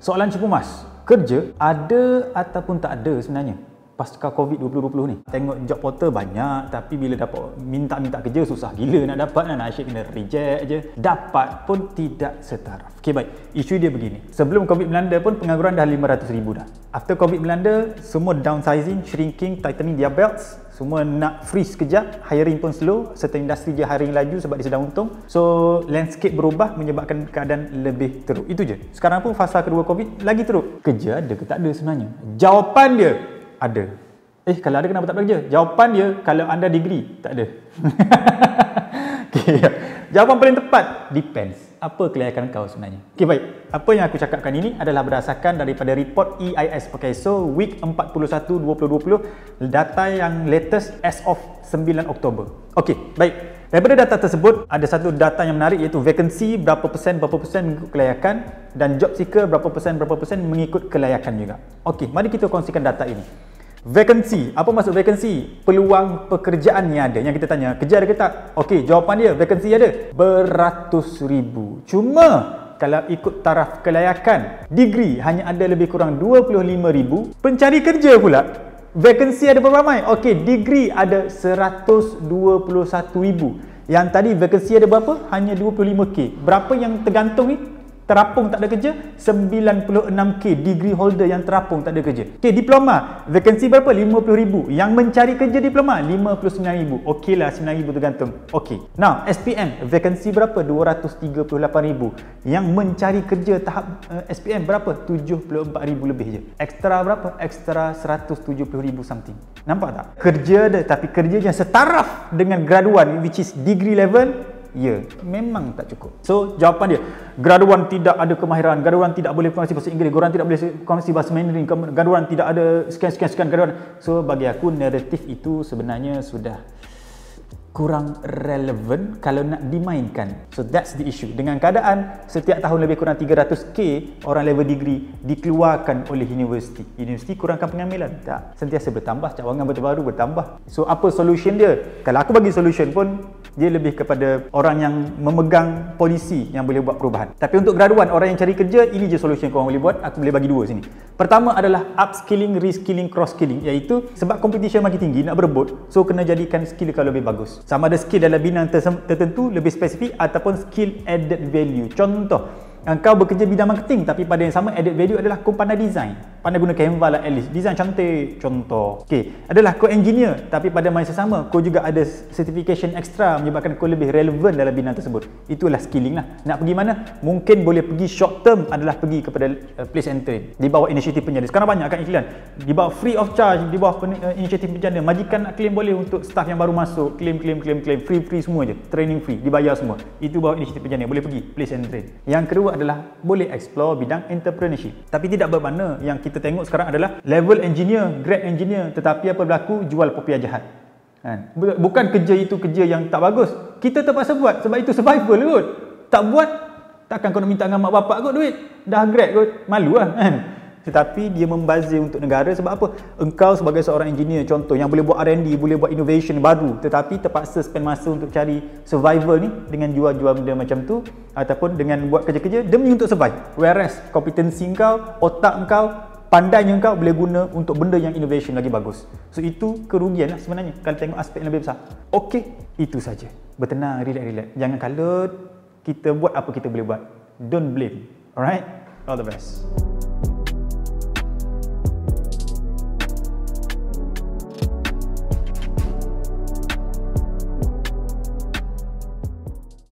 Soalan cepu mas, kerja ada ataupun tak ada sebenarnya? pasca COVID-2020 ni tengok job portal banyak tapi bila dapat minta-minta kerja susah gila nak dapat nak lah. asyik kena reject je dapat pun tidak setaraf ok baik isu dia begini sebelum COVID melanda pun pengangguran dah RM500,000 dah after COVID melanda semua downsizing shrinking tightening their belts semua nak freeze sekejap hiring pun slow serta industri je hiring laju sebab dia sedang untung so landscape berubah menyebabkan keadaan lebih teruk itu je sekarang pun fasa kedua covid lagi teruk kerja ada ke tak ada sebenarnya jawapan dia ada eh kalau ada kenapa tak kerja jawapan dia kalau anda degree tak ada okay. Ya. jawapan paling tepat depends apa kelayakan kau sebenarnya? Okey baik, apa yang aku cakapkan ini adalah berdasarkan daripada report EIS So week 41 2020 data yang latest as of 9 Oktober. Okey, baik. Daripada data tersebut, ada satu data yang menarik iaitu vacancy berapa persen, berapa persen mengikut kelayakan dan job seeker berapa persen, berapa persen mengikut kelayakan juga. Okey, mari kita kongsikan data ini. Vacancy. Apa maksud vacancy? Peluang pekerjaan yang ada. Yang kita tanya, kerja ada ke tak? Okey, jawapan dia, vacancy ada. Beratus ribu. Cuma, kalau ikut taraf kelayakan, degree hanya ada lebih kurang 25 ribu. Pencari kerja pula, vacancy ada berapa ramai? Okey, degree ada 121 ribu. Yang tadi vacancy ada berapa? Hanya 25K. Berapa yang tergantung ni? terapung tak ada kerja 96k degree holder yang terapung tak ada kerja ok diploma vacancy berapa? 50,000 yang mencari kerja diploma 59,000 ok lah 9,000 tergantung ok now SPM vacancy berapa? 238,000 yang mencari kerja tahap uh, eh, SPM berapa? 74,000 lebih je extra berapa? extra 170,000 something nampak tak? kerja ada, tapi kerja yang setaraf dengan graduan which is degree level Ya, memang tak cukup. So, jawapan dia, graduan tidak ada kemahiran, graduan tidak boleh berkongsi bahasa Inggeris, graduan tidak boleh berkongsi bahasa Mandarin, graduan tidak ada sekian sekian sekian graduan. So, bagi aku, naratif itu sebenarnya sudah kurang relevan kalau nak dimainkan. So that's the issue. Dengan keadaan setiap tahun lebih kurang 300k orang level degree dikeluarkan oleh universiti. Universiti kurangkan pengambilan. Tak. Sentiasa bertambah, cawangan baru bertambah. So apa solution dia? Kalau aku bagi solution pun dia lebih kepada orang yang memegang polisi yang boleh buat perubahan. Tapi untuk graduan, orang yang cari kerja, ini je solution korang boleh buat. Aku boleh bagi dua sini. Pertama adalah upskilling, reskilling, crossskilling. skilling Iaitu sebab competition makin tinggi, nak berebut. So, kena jadikan skill kalau lebih bagus. Sama ada skill dalam bidang tertentu, lebih spesifik ataupun skill added value. Contoh, kau bekerja bidang marketing tapi pada yang sama added value adalah kumpulan design pandai guna Canva lah at least design cantik contoh Okey, adalah kau engineer tapi pada masa sama kau juga ada certification extra menyebabkan kau lebih relevan dalam bidang tersebut itulah skilling lah nak pergi mana mungkin boleh pergi short term adalah pergi kepada uh, place and train di bawah inisiatif penjana sekarang banyak kan iklan di bawah free of charge di bawah uh, inisiatif penjana majikan nak claim boleh untuk staff yang baru masuk claim claim claim claim free free semua je training free dibayar semua itu bawah inisiatif penjana boleh pergi place and train yang kedua adalah boleh explore bidang entrepreneurship tapi tidak bermakna yang kita kita tengok sekarang adalah level engineer, grad engineer tetapi apa berlaku jual popiah jahat. Kan? Bukan kerja itu kerja yang tak bagus. Kita terpaksa buat sebab itu survival kot. Tak buat takkan kau nak minta dengan mak bapak kot duit. Dah grad kot, malulah kan. Tetapi dia membazir untuk negara sebab apa? Engkau sebagai seorang engineer contoh yang boleh buat R&D, boleh buat innovation baru tetapi terpaksa spend masa untuk cari survival ni dengan jual-jual benda macam tu ataupun dengan buat kerja-kerja demi untuk survive. Whereas kompetensi engkau, otak engkau yang kau boleh guna untuk benda yang innovation lagi bagus. So itu kerugian lah sebenarnya kalau tengok aspek yang lebih besar. Okey, itu saja. Bertenang, relax-relax. Jangan kalut. Kita buat apa kita boleh buat. Don't blame. Alright? All the best.